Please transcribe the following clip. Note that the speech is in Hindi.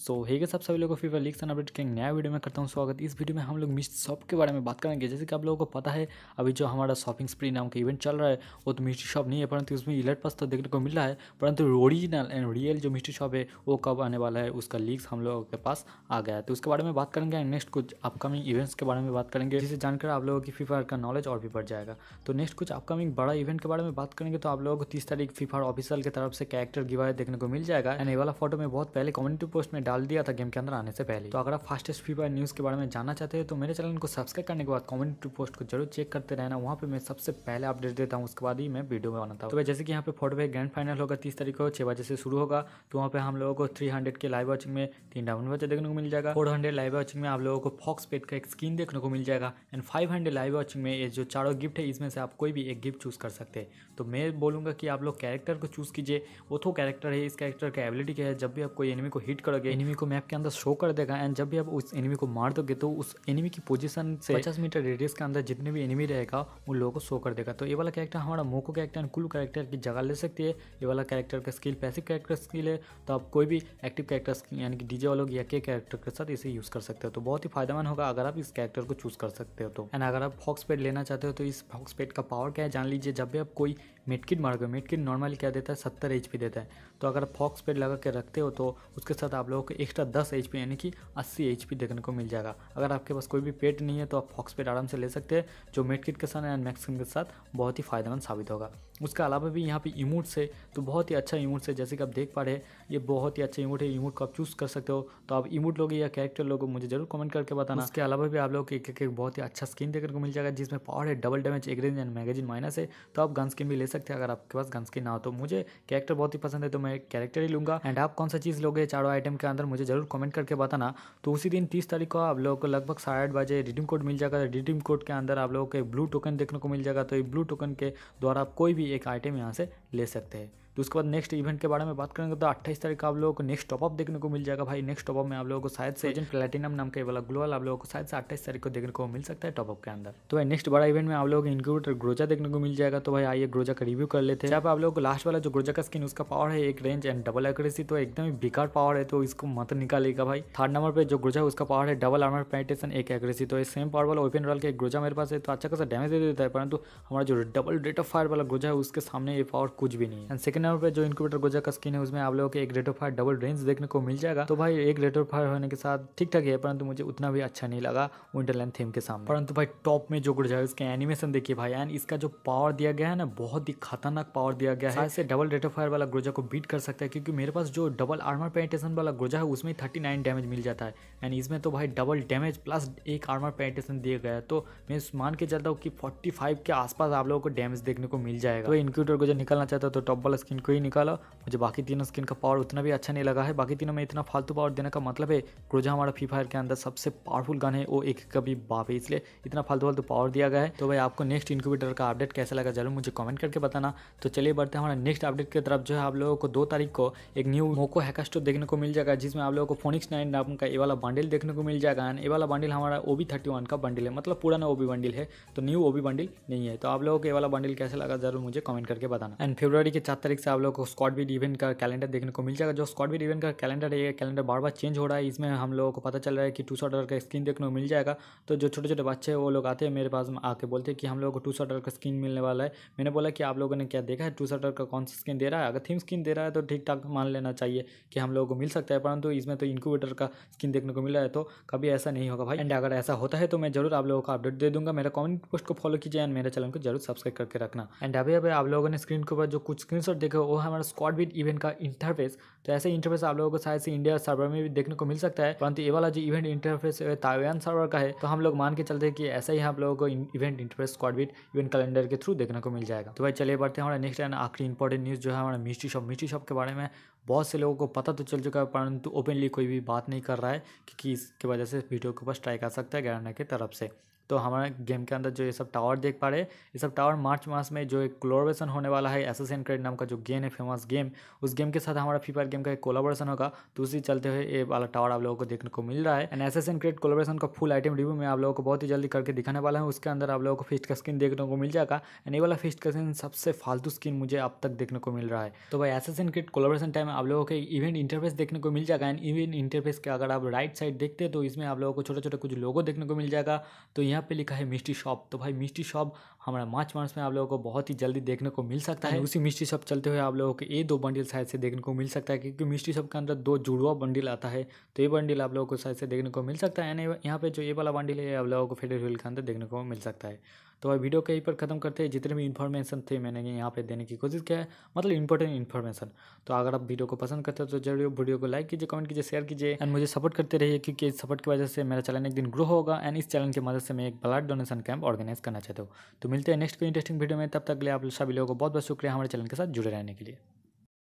सो so, है सब सभी लोगों को फीवर लीक्स एंड अपडेट के नया वीडियो में करता हूँ स्वागत इस वीडियो में हम लोग मिस्ट शॉप के बारे में बात करेंगे जैसे कि आप लोगों को पता है अभी जो हमारा शॉपिंग स्प्री नाम का इवेंट चल रहा है वो तो मिस्ट्री शॉप नहीं है परंतु उसमें इलेट पास तो देखने को मिल रहा है परंतु ओरिजिनल एंड रियल जो मिस्ट्री शॉप है वो कब आने वाला है उसका लीक्स हम लोगों के पास आ गया है तो उसके बारे में बात करेंगे एंड नेक्स्ट कुछ अपकमिंग इवेंट्स के बारे में बात करेंगे जिसे जानकर आप लोगों की फीफार का नॉलेज और भी बढ़ जाएगा तो नेक्स्ट कुछ अपकमिंग बड़ा इवेंट के बारे में बात करेंगे तो आप लोगों को तीस तारीख फीफार ऑफिसल की तरफ से कैरेक्टर गिवाए देखने को मिल जाएगा एंड ये वाला फोटो में बहुत पहले कम्युनिटी पोस्ट में डाल दिया था गेम के अंदर आने से पहले तो अगर आप फास्टेस्ट फ्री फायर न्यूज़ के बारे में जानना चाहते हैं तो मेरे चैनल को सब्सक्राइब करने के बाद कॉमेंट पोस्ट को जरूर चेक करते रहना वहाँ पे मैं सबसे पहले अपडेट देता हूँ उसके बाद ही मैं वीडियो में बनाता हूँ तो जैसे कि यहाँ पे फोटो ग्रैंड फाइनल होगा तीस तारीख को छह बजे से शुरू होगा तो वहाँ पे हम लोगों को थ्री हंड्रेड के लाइव वॉचिंग में तीन डाउन बच्चे देखने को मिल जाएगा फोर हंड्रेड लाइव वॉचिंग में आप लोगों को फॉक्स पेड का एक स्क्रीन देखने को मिल जाएगा and five hundred live watching में जो चारों गिफ्ट है इसमें से आप कोई भी एक गिफ्ट चूज़ कर सकते हैं तो मैं बोलूंगा कि आप लोग कैरेक्टर को चूज़ कीजिए वो तो कैरेक्टर है इस कैरेक्टर का एबिलिटी क्या है जब भी आप कोई एनिमी को हिट करोगे एनिमी को मैप के अंदर शो कर देगा एंड जब भी आप उस एनिमी को मार दोगे तो उस एनिमी की पोजीशन से पचास मीटर रेडियस के अंदर जितने भी एनिमी रहेगा उन लोगों को शो कर देगा तो ये वाला कैरेक्टर हमारा मोको कैरेक्टर एंड कुल कैरेक्टर की जगह ले सकती है ये वाला कैरेक्टर का स्किल पैसिव कैरेक्टर स्किल है तो आप कोई भी एक्टिव कैरेक्टर यानी कि डीजे वालों या के कैरेक्टर के साथ इसे यूज़ कर सकते हो तो बहुत ही फायदेमंद होगा अगर आप इस कैरेक्टर को चूज़ कर सकते हो तो एंड अगर आप फॉक्स पेड लेना चाहते हो तो इस फॉक्स पेड का पावर क्या है जान लीजिए जब भी आप कोई मेडकिट मारोगे मेडकिट नॉर्मली क्या देता है सत्तर एच देता है तो अगर आप फॉक्स पेड लगा के रखते हो तो उसके साथ आप लोग आपको एक्स्ट्रा दस एच यानी कि अस्सी एच देखने को मिल जाएगा अगर आपके पास कोई भी पेट नहीं है तो आप फॉक्स आराम से ले सकते हैं जो मेट के साथ एंड के साथ बहुत ही फायदेमंद साबित होगा उसके अलावा भी यहाँ पे इमोट्स है तो बहुत ही अच्छा इमोट्स है जैसे कि आप देख पा रहे हैं ये बहुत ही अच्छा इमोट है इमोट को आप चूज़ कर सकते हो तो आप इमोट लोगे या कैरेक्टर लोगों मुझे जरूर कमेंट करके बताना उसके अलावा भी आप लोग को एक एक बहुत ही अच्छा स्किन देखने को मिल जाएगा जिसमें पावर है डबल डैमेज एक रेंज एंड मैगजीन माइनस है तो आप गन स्किन भी ले सकते हैं अगर आपके पास गन स्किन ना हो तो मुझे कैरेक्टर बहुत ही पसंद है तो मैं कैरेक्टर ही लूँगा एंड आप कौन सा चीज़ लोगे चारों आइटम के अंदर मुझे जरूर कमेंट करके बताना तो उसी दिन तीस तारीख को आप लोगों को लगभग साढ़े आठ बजे रिडीम कोड मिल जाएगा रिडीम तो कोड के अंदर आप लोगों को ब्लू टोकन देखने को मिल जाएगा तो ये ब्लू टोकन के द्वारा आप कोई भी एक आइटम यहाँ से ले सकते हैं तो उसके बाद नेक्स्ट इवेंट के बारे में बात करेंगे तो अट्ठाईस तारीख आप लोगों को नेक्स्ट टॉपअप देखने को मिल जाएगा भाई नेक्स्ट टॉपअप में आप लोगों को शायद से एजेंट प्लेटिनम नाम का वाला ग्लोअल आप लोगों को शायद से अट्ठाईस तारीख को देखने को मिल सकता है टॉपअप के अंदर तो भाई नेक्स्ट बड़ा इवेंट में आप लोगों को इंक्यूबेटर ग्रोजा देखने को मिल जाएगा तो भाई आइए ग्रोजा का रिव्यू कर लेते हैं जहाँ आप लोगों को लास्ट वाला जो ग्रोजा का स्किन उसका पावर है एक रेंज एंड डबल एक्यूरेसी तो एकदम ही बिकार पावर है तो इसको मत निकालेगा भाई थर्ड नंबर पर जो ग्रोजा है उसका पावर है डबल आर्मर पेनिटेशन एक एक्यूरेसी तो सेम पावर वाला ओपन रॉल का एक ग्रोजा मेरे पास है तो अच्छा खासा डैमेज दे देता है परंतु हमारा जो डबल रेट ऑफ फायर वाला ग्रोजा है उसके सामने ये पावर कुछ भी नहीं है सेकंड नंबर पे जो इनक्यूबेटर गोजा का स्किन है उसमें आप लोगों को एक rate of fire double range देखने को मिल जाएगा तो भाई एक रेट ऑफ फायर होने के साथ ठीक ठाक है परंतु मुझे उतना भी अच्छा नहीं लगा विंटरलैंड थीम के सामने परंतु भाई टॉप में जो गुड़ जाए उसके एनिमेशन देखिए भाई एंड इसका जो पावर दिया गया है ना बहुत ही खतरनाक पावर दिया गया है ऐसे डबल रेट ऑफ फायर वाला ग्रोजा को बीट कर सकता है क्योंकि मेरे पास जो डबल आर्मर पेंटेशन वाला ग्रोजा है उसमें थर्टी नाइन डैमेज मिल जाता है एंड इसमें तो भाई डबल डैमेज प्लस एक आर्मर पेंटेशन दिया गया है तो मैं मान के चलता हूँ कि फोर्टी फाइव के आसपास आप लोगों को डैमेज देखने को मिल जाएगा तो इनक्यूटर को जो निकलना चाहता है तो टॉप वाला स्किन को ही निकाला मुझे बाकी तीनों स्किन का पावर उतना भी अच्छा नहीं लगा है बाकी तीनों में इतना फालतू पावर देने का मतलब है क्रोजा हमारा फ्री फायर के अंदर सबसे पावरफुल गन है वो एक कभी बाप है इसलिए इतना फालतू फालतू पावर दिया गया है तो भाई आपको नेक्स्ट इनक्यूबेटर का अपडेट कैसा लगा जरूर मुझे कमेंट करके बताना तो चलिए बढ़ते हैं हमारा नेक्स्ट अपडेट की तरफ जो है आप लोगों को दो तारीख को एक न्यू मोको हैकास्टो देखने को मिल जाएगा जिसमें आप लोगों को फोनिक्स नाइन नाम का ए वाला बंडल देखने को मिल जाएगा एंड ए वाला बंडल हमारा ओबी थर्टी वन का बंडल है मतलब पुराना ओबी बंडल है तो न्यू ओबी बंडल नहीं है तो आप लोगों को ए वाला बंडल कैसा लगा जरूर मुझे कमेंट करके बताना एंड फेब्रवरी के चार तारीख से आप लोग को स्कॉट भी इवेंट का कैलेंडर देखने को मिल जाएगा जो स्कॉट भी इवेंट का कैलेंडर है ये कैलेंडर बार बार चेंज हो रहा है इसमें हम लोगों को पता चल रहा है कि टू शॉट डॉलर का स्क्रीन देखने को मिल जाएगा तो जो छोटे छोटे बच्चे वो लोग आते हैं मेरे पास आके बोलते हैं कि हम लोग को टू शॉट डॉलर का स्क्रीन मिलने वाला है मैंने बोला कि आप लोगों ने क्या देखा है टू शॉट डॉलर का कौन सा स्क्रीन दे रहा है अगर थीम स्क्रीन दे रहा है तो ठीक ठाक मान लेना चाहिए कि हम लोगों को मिल सकता है परंतु इसमें तो इंक्यूबेटर का स्क्रीन देखने को मिल रहा है तो कभी ऐसा नहीं होगा भाई एंड अगर ऐसा होता है तो मैं जरूर आप लोगों को अपडेट दे दूंगा मेरा कॉमेंट पोस्ट को फॉलो कीजिए एंड मेरे चैनल को जरूर सब्सक्राइब करके रखना एंड अभी अभी आप लोगों ने स्क्रीन के ऊपर जो कुछ स्क्रीन देखे वो हमारा स्क्वाड बीट इवेंट का इंटरफेस तो ऐसे इंटरफेस आप लोगों को शायद से इंडिया सर्वर में भी देखने को मिल सकता है परंतु ये वाला जो इवेंट इंटरफेस ताइवान सर्वर का है तो हम लोग मान के चलते हैं कि ऐसा ही आप लोगों को event interface squad beat event calendar के थ्रू देखने को मिल जाएगा तो भाई चलिए बढ़ते हैं हमारा नेक्स्ट एंड आखिरी इंपॉर्टेंट न्यूज़ जो है हमारा मिस्ट्री शॉप मिस्ट्री शॉप के बारे में बहुत से लोगों को पता तो चल चुका है परंतु ओपनली कोई भी बात नहीं कर रहा है क्योंकि इसके वजह से वीडियो के ऊपर स्ट्राइक आ सकता है गैरना की तरफ से तो हमारे गेम के अंदर जो ये सब टावर देख पा रहे ये सब टावर मार्च मास में जो एक कोलोबरेशन होने वाला है एस क्रेड नाम का जो गेम है फेमस गेम उस गेम के साथ हमारा फ्री फायर गेम का एक कोलाबोरेशन होगा तो उसी चलते हुए ये वाला टावर आप लोगों को देखने को मिल रहा है एंड एन क्रेड कोलाबोरेशन का फुल आइटम रिव्यू में आप लोगों को बहुत ही जल्दी करके दिखाने वाला है उसके अंदर आप लोगों को फिस्ट का स्किन देखने को मिल जाएगा एंड ये वाला फिस्ट का स्किन सबसे फालतू स्किन मुझे अब तक देखने को मिल रहा है तो भाई एसोसियन क्रेड कोलाबोरेशन टाइम आप लोगों के इवेंट इंटरफेस देखने को मिल जाएगा एंड इवेंट इंटरफेस के अगर आप राइट साइड देखते हैं तो इसमें आप लोगों को छोटे छोटे कुछ लोगों देखने को मिल जाएगा तो यहाँ यहाँ पे लिखा है मिस्ट्री शॉप तो भाई मिस्ट्री शॉप हमारा मार्च मार्च में आप लोगों को बहुत ही जल्दी देखने को मिल सकता है हाँ। उसी मिस्ट्री शॉप चलते हुए आप लोगों को ये दो बंडल शायद से देखने को मिल सकता है क्योंकि मिस्ट्री शॉप के अंदर दो जुड़वा बंडल आता है तो ये बंडल आप लोगों को शायद से देखने को मिल सकता है यानी यहाँ पे जो ये वाला बंडल है आप लोगों को फेडर के अंदर देखने को मिल सकता है तो भाई वीडियो कहीं पर ख़त्म करते हैं जितने भी इन्फॉर्मेशन थे मैंने यहाँ पे देने की कोशिश किया है मतलब इंपॉर्टेंट इन्फॉर्मेशन तो अगर आप वीडियो को पसंद करते हो तो जरूर वीडियो को लाइक कीजिए कमेंट कीजिए शेयर कीजिए एंड मुझे सपोर्ट करते रहिए क्योंकि इस सपोर्ट की वजह से मेरा चैनल एक दिन ग्रो होगा एंड इस चैनल की मदद से मैं एक ब्लड डोनेशन कैंप ऑर्गेनाइज करना चाहते हो तो मिलते हैं नेक्स्ट कोई इंटरेस्टिंग वीडियो में तब तक लिए आप सभी लोगों को बहुत बहुत शुक्रिया हमारे चैनल के साथ जुड़े रहने के लिए